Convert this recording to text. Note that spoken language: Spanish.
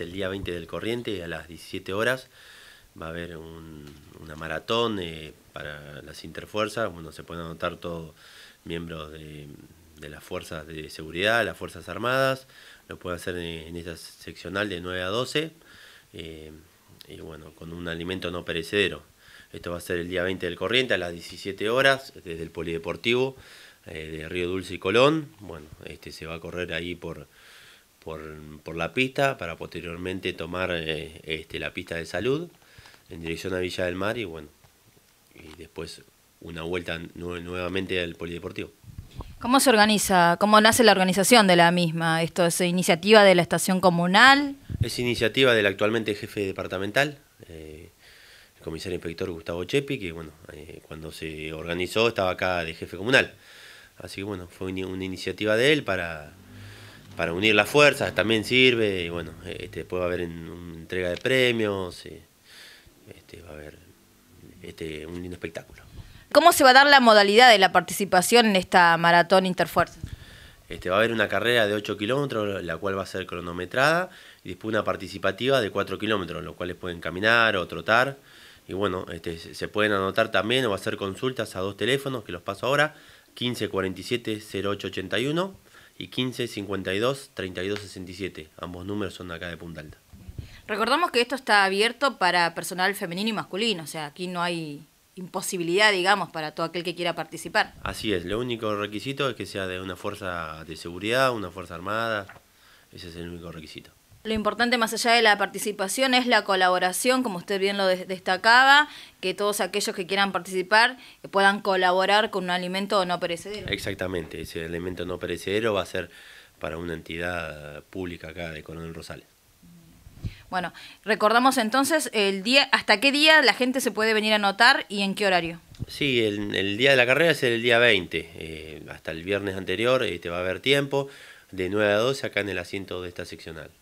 El día 20 del corriente a las 17 horas va a haber una maratón eh, para las interfuerzas. Bueno, se pueden anotar todos miembros de, las fuerzas de seguridad, las fuerzas armadas. Lo pueden hacer en, en esa seccional de 9 a 12. Eh, y bueno, con un alimento no perecedero. Esto va a ser el día 20 del corriente a las 17 horas desde el Polideportivo eh, de Río Dulce y Colón. Bueno, este se va a correr ahí por por, la pista para posteriormente tomar eh, este, la pista de salud en dirección a Villa del Mar y bueno, y después una vuelta nuevamente al polideportivo. ¿Cómo se organiza? ¿Cómo nace la organización de la misma? ¿Esto es iniciativa de la estación comunal? Es iniciativa del actualmente jefe departamental, eh, el comisario inspector Gustavo Chepi, que bueno, eh, cuando se organizó estaba acá de jefe comunal. Así que bueno, fue una iniciativa de él para para unir las fuerzas también sirve. Y bueno, este, después va a haber una entrega de premios, este, va a haber este, un lindo espectáculo. ¿Cómo se va a dar la modalidad de la participación en esta maratón interfuerzas? Este, va a haber una carrera de 8 kilómetros, la cual va a ser cronometrada, y después una participativa de 4 kilómetros, los cuales pueden caminar o trotar. Y bueno, este, se pueden anotar también o hacer consultas a dos teléfonos, que los paso ahora, 1547-0881 y 15 52 32 67. Ambos números son acá de Punta Alta. Recordamos que esto está abierto para personal femenino y masculino, o sea, aquí no hay imposibilidad, digamos, para todo aquel que quiera participar. Así es, lo único requisito es que sea de una fuerza de seguridad, una fuerza armada, ese es el único requisito. Lo importante más allá de la participación es la colaboración, como usted bien lo destacaba, que todos aquellos que quieran participar puedan colaborar con un alimento no perecedero. Exactamente, ese alimento no perecedero va a ser para una entidad pública acá de Coronel Rosales. Bueno, recordamos entonces el día, hasta qué día la gente se puede venir a anotar y en qué horario. Sí, el, día de la carrera es el día 20, eh, hasta el viernes anterior te este, va a haber tiempo, de 9 a 12 acá en el asiento de esta seccional.